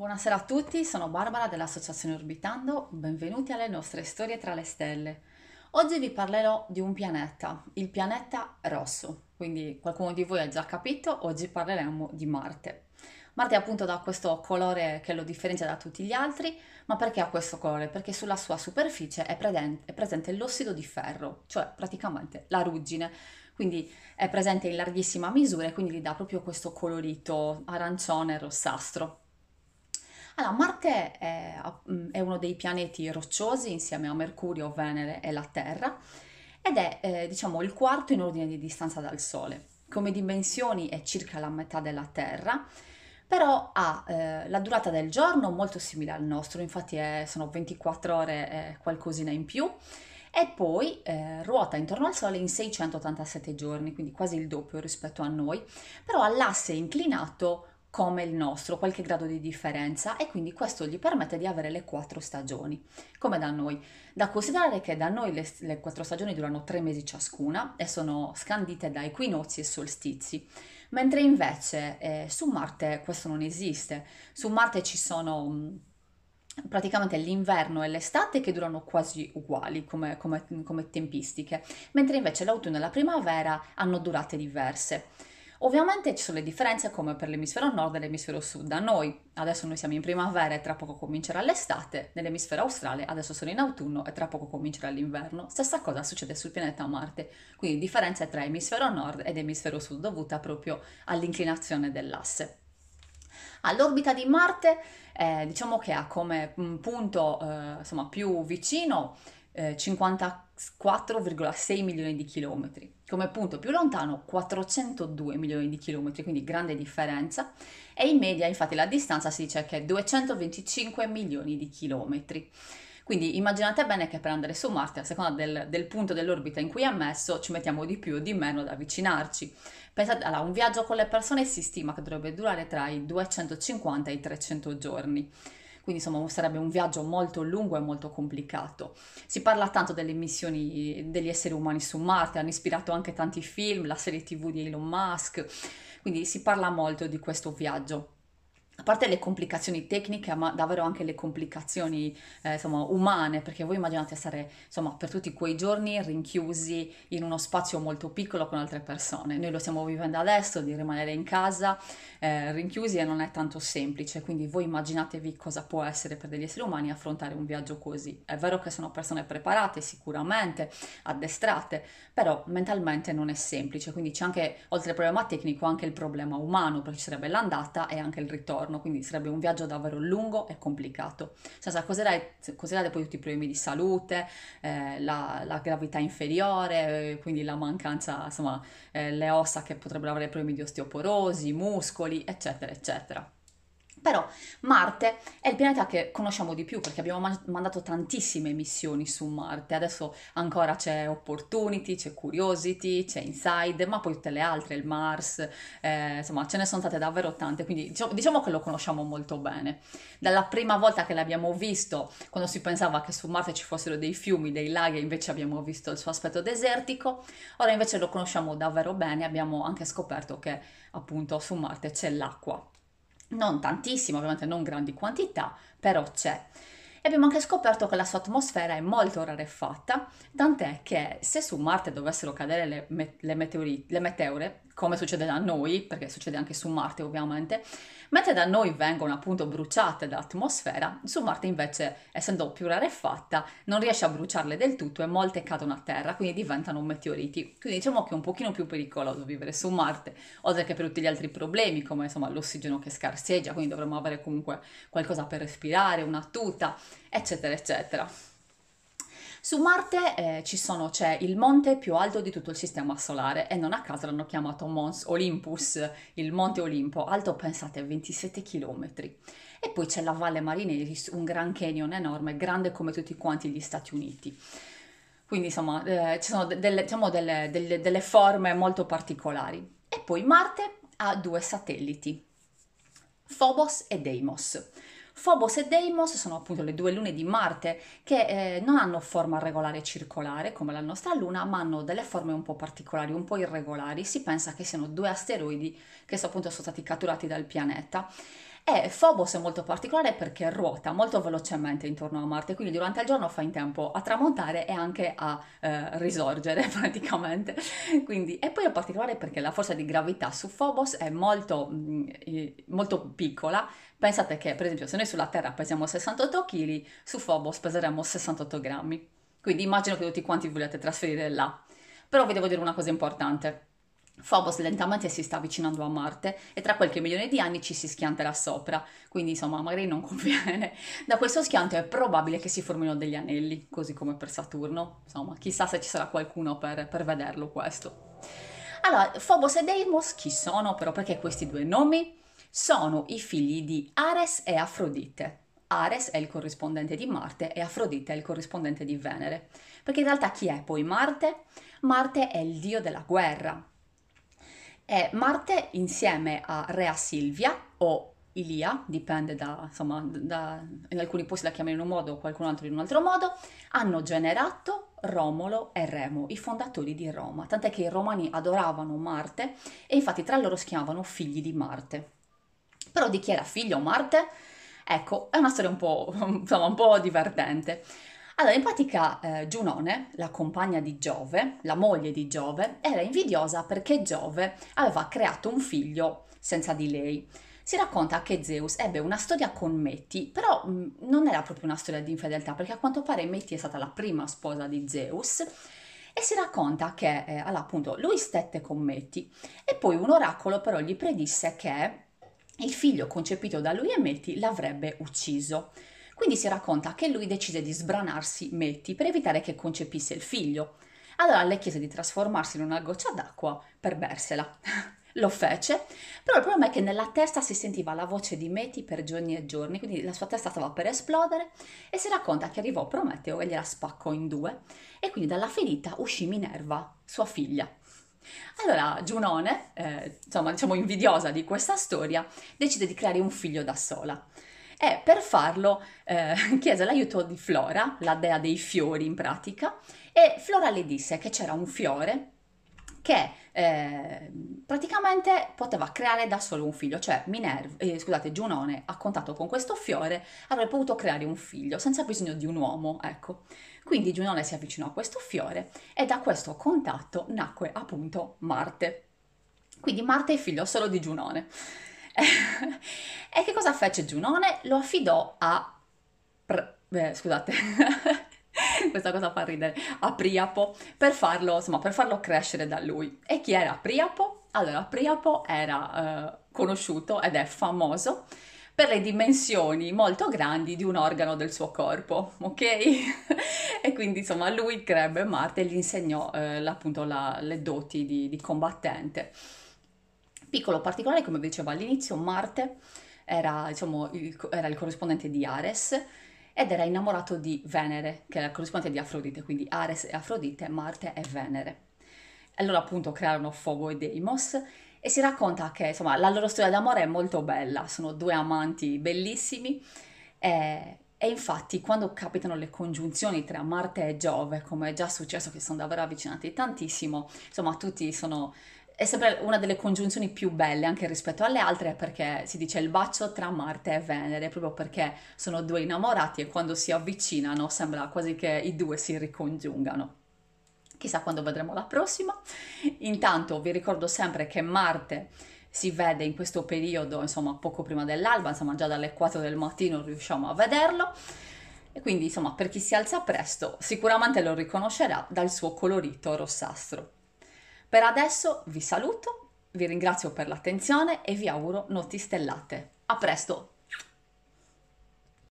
Buonasera a tutti, sono Barbara dell'Associazione Orbitando, benvenuti alle nostre storie tra le stelle. Oggi vi parlerò di un pianeta, il pianeta rosso, quindi qualcuno di voi ha già capito, oggi parleremo di Marte. Marte appunto ha questo colore che lo differenzia da tutti gli altri, ma perché ha questo colore? Perché sulla sua superficie è presente, è presente l'ossido di ferro, cioè praticamente la ruggine, quindi è presente in larghissima misura e quindi gli dà proprio questo colorito arancione rossastro. Allora, Marte è, mm, è uno dei pianeti rocciosi insieme a Mercurio, Venere e la Terra ed è eh, diciamo il quarto in ordine di distanza dal Sole. Come dimensioni è circa la metà della Terra, però ha eh, la durata del giorno molto simile al nostro, infatti è, sono 24 ore eh, qualcosina in più, e poi eh, ruota intorno al Sole in 687 giorni, quindi quasi il doppio rispetto a noi, però ha l'asse inclinato come il nostro, qualche grado di differenza e quindi questo gli permette di avere le quattro stagioni, come da noi. Da considerare che da noi le, le quattro stagioni durano tre mesi ciascuna e sono scandite da equinozi e solstizi, mentre invece eh, su Marte questo non esiste. Su Marte ci sono mh, mm, praticamente l'inverno e l'estate che durano quasi uguali come, come, come tempistiche, mentre invece l'autunno e la primavera hanno durate diverse. Ovviamente ci sono le differenze come per l'emisfero nord e l'emisfero sud. Da noi adesso noi siamo in primavera e tra poco comincerà l'estate, nell'emisfero australe adesso sono in autunno e tra poco comincerà l'inverno. Stessa cosa succede sul pianeta Marte, quindi differenze tra emisfero nord ed emisfero sud dovuta proprio all'inclinazione dell'asse. All'orbita di Marte eh, diciamo che ha come mm, punto eh, insomma, più vicino eh, 54 4,6 milioni di chilometri, come punto più lontano 402 milioni di chilometri, quindi grande differenza, e in media infatti la distanza si dice che è 225 milioni di chilometri. Quindi immaginate bene che per andare su Marte, a seconda del, del, punto dell'orbita in cui è messo, ci mettiamo di più o di meno ad avvicinarci. Pensate, allora, un viaggio con le persone si stima che dovrebbe durare tra i 250 e i 300 giorni quindi insomma sarebbe un viaggio molto lungo e molto complicato. Si parla tanto delle missioni degli esseri umani su Marte, hanno ispirato anche tanti film, la serie tv di Elon Musk, quindi si parla molto di questo viaggio a parte le complicazioni tecniche, ma davvero anche le complicazioni eh, insomma, umane, perché voi immaginate stare insomma, per tutti quei giorni rinchiusi in uno spazio molto piccolo con altre persone. Noi lo stiamo vivendo adesso, di rimanere in casa eh, rinchiusi e non è tanto semplice, quindi voi immaginatevi cosa può essere per degli esseri umani affrontare un viaggio così. È vero che sono persone preparate, sicuramente, addestrate, però mentalmente non è semplice, quindi c'è anche, oltre al problema tecnico, anche il problema umano, perché ci sarebbe l'andata e anche il ritorno giorno, quindi sarebbe un viaggio davvero lungo e complicato. Cioè, Senza considerare, poi tutti i problemi di salute, eh, la, la, gravità inferiore, eh, quindi la mancanza, insomma, eh, le ossa che potrebbero avere problemi di osteoporosi, muscoli, eccetera, eccetera. Però Marte è il pianeta che conosciamo di più perché abbiamo mandato tantissime missioni su Marte, adesso ancora c'è Opportunity, c'è Curiosity, c'è Inside, ma poi tutte le altre, il Mars, eh, insomma ce ne sono state davvero tante, quindi diciamo, diciamo, che lo conosciamo molto bene. Dalla prima volta che l'abbiamo visto, quando si pensava che su Marte ci fossero dei fiumi, dei laghi, invece abbiamo visto il suo aspetto desertico, ora invece lo conosciamo davvero bene, abbiamo anche scoperto che appunto su Marte c'è l'acqua non tantissimo, ovviamente non grandi quantità, però c'è. E abbiamo anche scoperto che la sua atmosfera è molto rarefatta, tant'è che se su Marte dovessero cadere le, me- le, meteori- le meteore, come succede da noi, perché succede anche su Marte ovviamente, mentre da noi vengono appunto bruciate dall'atmosfera, su Marte invece, essendo più rarefatta, non riesce a bruciarle del tutto e molte cadono a terra, quindi diventano meteoriti. Quindi diciamo che è un pochino più pericoloso vivere su Marte, oltre che per tutti gli altri problemi, come insomma l'ossigeno che scarseggia, quindi dovremmo avere comunque qualcosa per respirare, una tuta, eccetera, eccetera. Su Marte eh, sono, c'è il monte più alto di tutto il sistema solare e non a caso l'hanno chiamato Mons Olympus, il monte Olimpo, alto pensate 27 km. E poi c'è la Valle Marineris, un gran canyon enorme, grande come tutti quanti gli Stati Uniti. Quindi insomma eh, ci sono delle, diciamo delle, delle, delle forme molto particolari. E poi Marte ha due satelliti, Phobos e Deimos. Phobos e Deimos sono appunto le due lune di Marte che eh, non hanno forma regolare e circolare come la nostra luna, ma hanno delle forme un po' particolari, un po' irregolari. Si pensa che siano due asteroidi che appunto sono stati catturati dal pianeta. E Phobos è molto particolare perché ruota molto velocemente intorno a Marte, quindi durante il giorno fa in tempo a tramontare e anche a eh, risorgere praticamente. Quindi, e poi è particolare perché la forza di gravità su Phobos è molto, mh, mm, molto piccola. Pensate che, per esempio, se noi sulla Terra pesiamo 68 kg, su Phobos peseremo 68 grammi. Quindi immagino che tutti quanti vogliate trasferire là. Però vi devo dire una cosa importante Phobos lentamente si sta avvicinando a Marte e tra qualche milione di anni ci si schianterà sopra, quindi insomma magari non conviene. Da questo schianto è probabile che si formino degli anelli, così come per Saturno, insomma chissà se ci sarà qualcuno per, per vederlo questo. Allora, Phobos e Deimos chi sono però? Perché questi due nomi? Sono i figli di Ares e Afrodite. Ares è il corrispondente di Marte e Afrodite è il corrispondente di Venere. Perché in realtà chi è poi Marte? Marte è il dio della guerra, e Marte insieme a Rea Silvia o Ilia, dipende da, insomma, da, in alcuni posti la chiamano in un modo, qualcun altro in un altro modo, hanno generato Romolo e Remo, i fondatori di Roma, tant'è che i romani adoravano Marte e infatti tra loro si chiamavano figli di Marte. Però di chi era figlio Marte? Ecco, è una storia un po', insomma, un po' divertente. Allora, in pratica eh, Giunone, la compagna di Giove, la moglie di Giove, era invidiosa perché Giove aveva creato un figlio senza di lei. Si racconta che Zeus ebbe una storia con Meti, però mh, mm, non era proprio una storia di infedeltà, perché a quanto pare Meti è stata la prima sposa di Zeus e si racconta che eh, allora, appunto lui stette con Meti e poi un oracolo però gli predisse che il figlio concepito da lui e Meti l'avrebbe ucciso. Quindi si racconta che lui decise di sbranarsi Metti per evitare che concepisse il figlio. Allora le chiese di trasformarsi in una goccia d'acqua per bersela. Lo fece, però il problema è che nella testa si sentiva la voce di Meti per giorni e giorni, quindi la sua testa stava per esplodere e si racconta che arrivò Prometeo e gliela spaccò in due e quindi dalla ferita uscì Minerva, sua figlia. Allora Giunone, eh, insomma diciamo invidiosa di questa storia, decide di creare un figlio da sola e per farlo eh, chiese l'aiuto di Flora, la dea dei fiori in pratica, e Flora le disse che c'era un fiore che eh, praticamente poteva creare da solo un figlio, cioè Minerva, eh, scusate, Giunone a contatto con questo fiore, avrebbe potuto creare un figlio senza bisogno di un uomo, ecco. Quindi Giunone si avvicinò a questo fiore e da questo contatto nacque appunto Marte. Quindi Marte è figlio solo di Giunone. e che cosa fece Giunone? Lo affidò a... Pr- beh, scusate, questa cosa fa ridere, a Priapo, per farlo, insomma, per farlo crescere da lui. E chi era Priapo? Allora, Priapo era eh, conosciuto ed è famoso per le dimensioni molto grandi di un organo del suo corpo, ok? e quindi insomma lui crebbe Marte e gli insegnò eh, appunto la, le doti di, di combattente. Piccolo particolare, come vi dicevo all'inizio, Marte era, diciamo, il, era il corrispondente di Ares ed era innamorato di Venere, che era il corrispondente di Afrodite, quindi Ares e Afrodite, Marte e Venere. Allora appunto crearono Fogo e Deimos e si racconta che insomma la loro storia d'amore è molto bella, sono due amanti bellissimi e, e infatti quando capitano le congiunzioni tra Marte e Giove, come è già successo che sono davvero avvicinati tantissimo, insomma tutti sono è sempre una delle congiunzioni più belle anche rispetto alle altre perché si dice il bacio tra Marte e Venere proprio perché sono due innamorati e quando si avvicinano sembra quasi che i due si ricongiungano. Chissà quando vedremo la prossima. Intanto vi ricordo sempre che Marte si vede in questo periodo, insomma poco prima dell'alba, insomma già dalle 4 del mattino riusciamo a vederlo. E quindi insomma per chi si alza presto sicuramente lo riconoscerà dal suo colorito rossastro. Per adesso vi saluto, vi ringrazio per l'attenzione e vi auguro notti stellate. A presto!